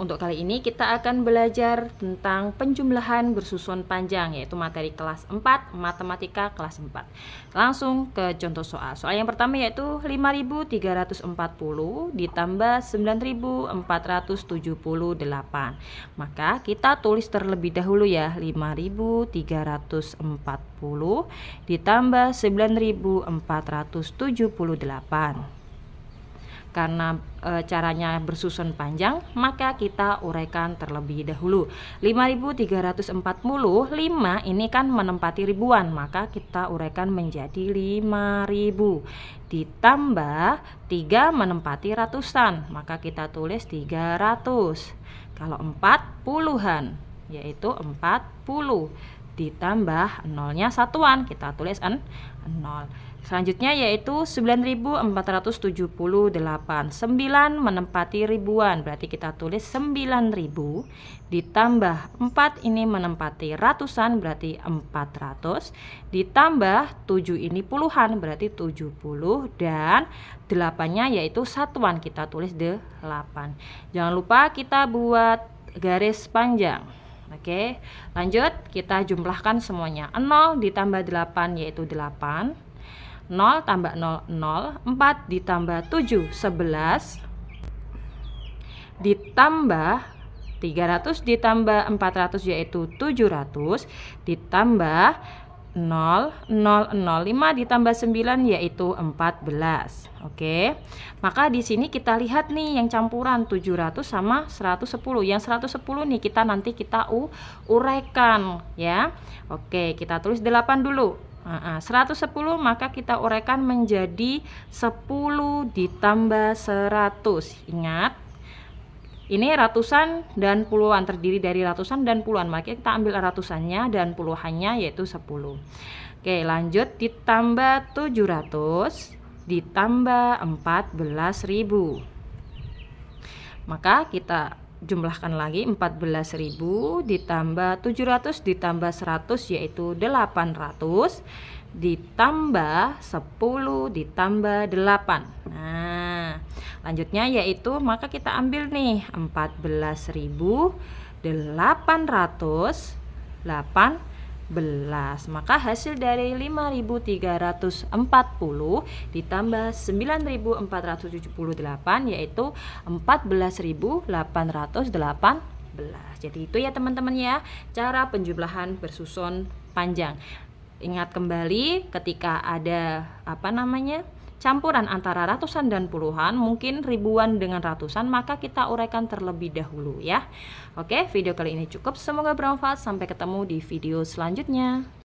Untuk kali ini kita akan belajar tentang penjumlahan bersusun panjang yaitu materi kelas 4 matematika kelas 4. Langsung ke contoh soal. Soal yang pertama yaitu 5340 ditambah 9478. Maka kita tulis terlebih dahulu ya 5340 ditambah 9478 karena e, caranya bersusun panjang, maka kita uraikan terlebih dahulu. 5340, 5 ini kan menempati ribuan, maka kita uraikan menjadi 5000. Ditambah 3 menempati ratusan, maka kita tulis 300. Kalau 4 puluhan, yaitu 40 ditambah nolnya satuan, kita tulis 0 Selanjutnya yaitu 9478. 9 menempati ribuan, berarti kita tulis 9000 ditambah 4 ini menempati ratusan berarti 400, ditambah 7 ini puluhan berarti 70 dan 8-nya yaitu satuan kita tulis 8. Jangan lupa kita buat garis panjang. Oke, lanjut kita jumlahkan semuanya. 0 ditambah 8 yaitu 8. 0 tambah 0, 0 4 ditambah 7, 11 ditambah 300 ditambah 400 yaitu 700 ditambah 0, 0, 0, 5 ditambah 9 yaitu 14 Oke Maka di sini kita lihat nih yang campuran 700 sama 110 Yang 110 nih kita nanti kita uraikan ya Oke kita tulis 8 dulu 110 maka kita uraikan menjadi 10 ditambah 100 ingat ini ratusan dan puluhan terdiri dari ratusan dan puluhan maka kita ambil ratusannya dan puluhannya yaitu 10 oke lanjut ditambah 700 ditambah 14.000 maka kita jumlahkan lagi 14.000 ditambah 700 ditambah 100 yaitu 800 ditambah 10 ditambah 8 nah lanjutnya yaitu maka kita ambil nih 14.800 8 maka hasil dari 5340 ditambah 9478 yaitu 14818. Jadi itu ya teman-teman ya cara penjumlahan bersusun panjang. Ingat kembali ketika ada apa namanya? campuran antara ratusan dan puluhan, mungkin ribuan dengan ratusan, maka kita uraikan terlebih dahulu ya. Oke, video kali ini cukup. Semoga bermanfaat. Sampai ketemu di video selanjutnya.